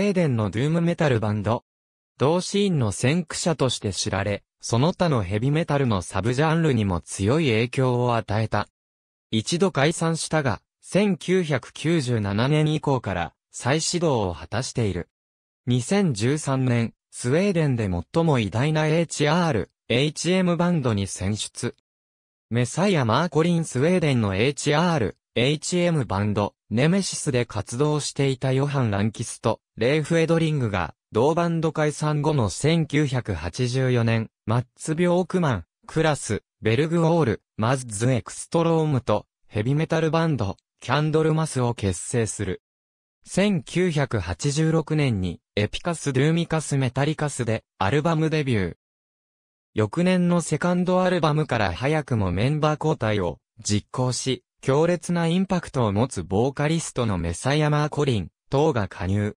スウェーデンのドゥームメタルバンド。同シーンの先駆者として知られ、その他のヘビメタルのサブジャンルにも強い影響を与えた。一度解散したが、1997年以降から再始動を果たしている。2013年、スウェーデンで最も偉大な HR、HM バンドに選出。メサイア・マーコリンスウェーデンの HR、HM バンド、ネメシスで活動していたヨハン・ランキスと、レイ・フエドリングが、同バンド解散後の1984年、マッツ・ビョークマン、クラス、ベルグ・オール、マズ・ズ・エクストロームと、ヘビメタルバンド、キャンドルマスを結成する。1986年に、エピカス・ドゥーミカス・メタリカスで、アルバムデビュー。翌年のセカンドアルバムから早くもメンバー交代を実行し、強烈なインパクトを持つボーカリストのメサヤマー・コリン等が加入。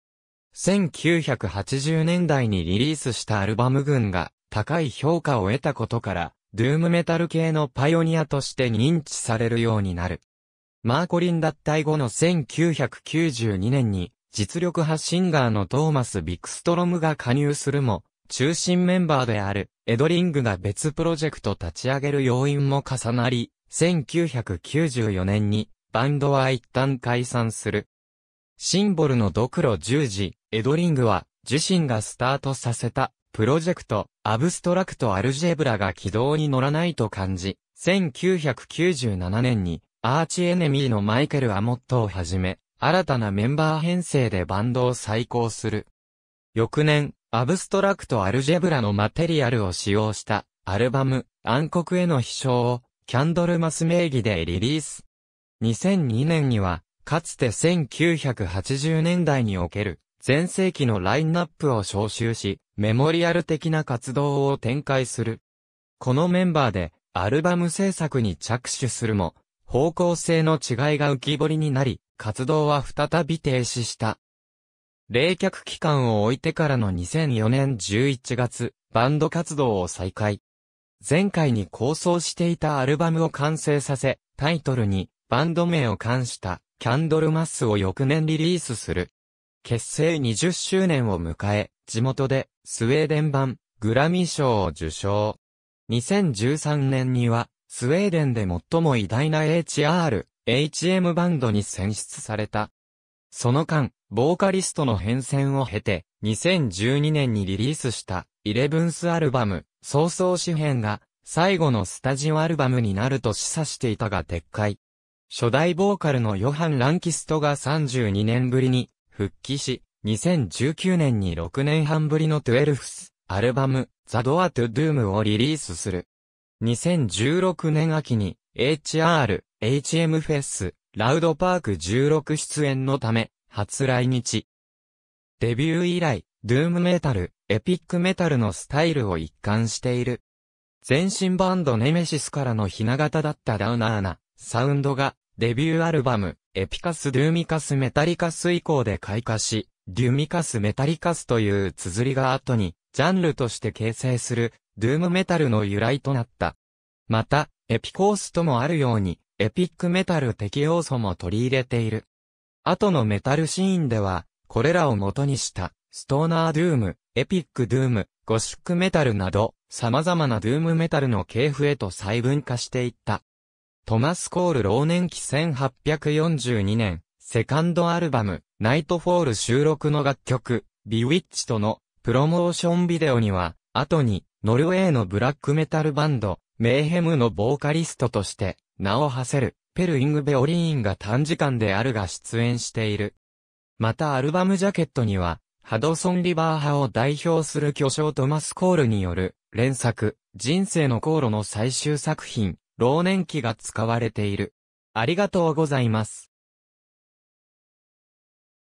1980年代にリリースしたアルバム群が高い評価を得たことから、ドゥームメタル系のパイオニアとして認知されるようになる。マーコリン脱退後の1992年に、実力派シンガーのトーマス・ビクストロムが加入するも、中心メンバーであるエドリングが別プロジェクト立ち上げる要因も重なり、1994年にバンドは一旦解散する。シンボルのドクロ十字、エドリングは自身がスタートさせたプロジェクト、アブストラクトアルジェブラが軌道に乗らないと感じ、1997年にアーチエネミーのマイケル・アモットをはじめ、新たなメンバー編成でバンドを再興する。翌年、アブストラクトアルジェブラのマテリアルを使用したアルバム、暗黒への飛翔をキャンドルマス名義でリリース。2002年には、かつて1980年代における、全盛期のラインナップを招集し、メモリアル的な活動を展開する。このメンバーで、アルバム制作に着手するも、方向性の違いが浮き彫りになり、活動は再び停止した。冷却期間を置いてからの2004年11月、バンド活動を再開。前回に構想していたアルバムを完成させ、タイトルにバンド名を冠したキャンドルマスを翌年リリースする。結成20周年を迎え、地元でスウェーデン版グラミー賞を受賞。2013年にはスウェーデンで最も偉大な HR、HM バンドに選出された。その間、ボーカリストの変遷を経て、2012年にリリースしたイレブンスアルバム、早々詩編が、最後のスタジオアルバムになると示唆していたが撤回。初代ボーカルのヨハン・ランキストが32年ぶりに復帰し、2019年に6年半ぶりの12スアルバム、ザ・ドア・トゥ・ドゥームをリリースする。2016年秋に HR、HM フェス、ラウドパーク16出演のため、初来日。デビュー以来、ドゥームメタル、エピックメタルのスタイルを一貫している。全身バンドネメシスからのひな形だったダウナーな、サウンドが、デビューアルバム、エピカス・デューミカス・メタリカス以降で開花し、デューミカス・メタリカスという綴りが後に、ジャンルとして形成する、ドゥームメタルの由来となった。また、エピコースともあるように、エピックメタル的要素も取り入れている。後のメタルシーンでは、これらを元にした、ストーナードゥーム、エピックドゥーム、ゴシックメタルなど、様々なドゥームメタルの系譜へと細分化していった。トマス・コール老年期1842年、セカンドアルバム、ナイトフォール収録の楽曲、ビウィッチとのプロモーションビデオには、後に、ノルウェーのブラックメタルバンド、メーヘムのボーカリストとして、名を馳せる、ペル・イング・ベオリーンが短時間であるが出演している。またアルバムジャケットには、ハドソンリバー派を代表する巨匠トマス・コールによる連作、人生の航路の最終作品、老年期が使われている。ありがとうございます。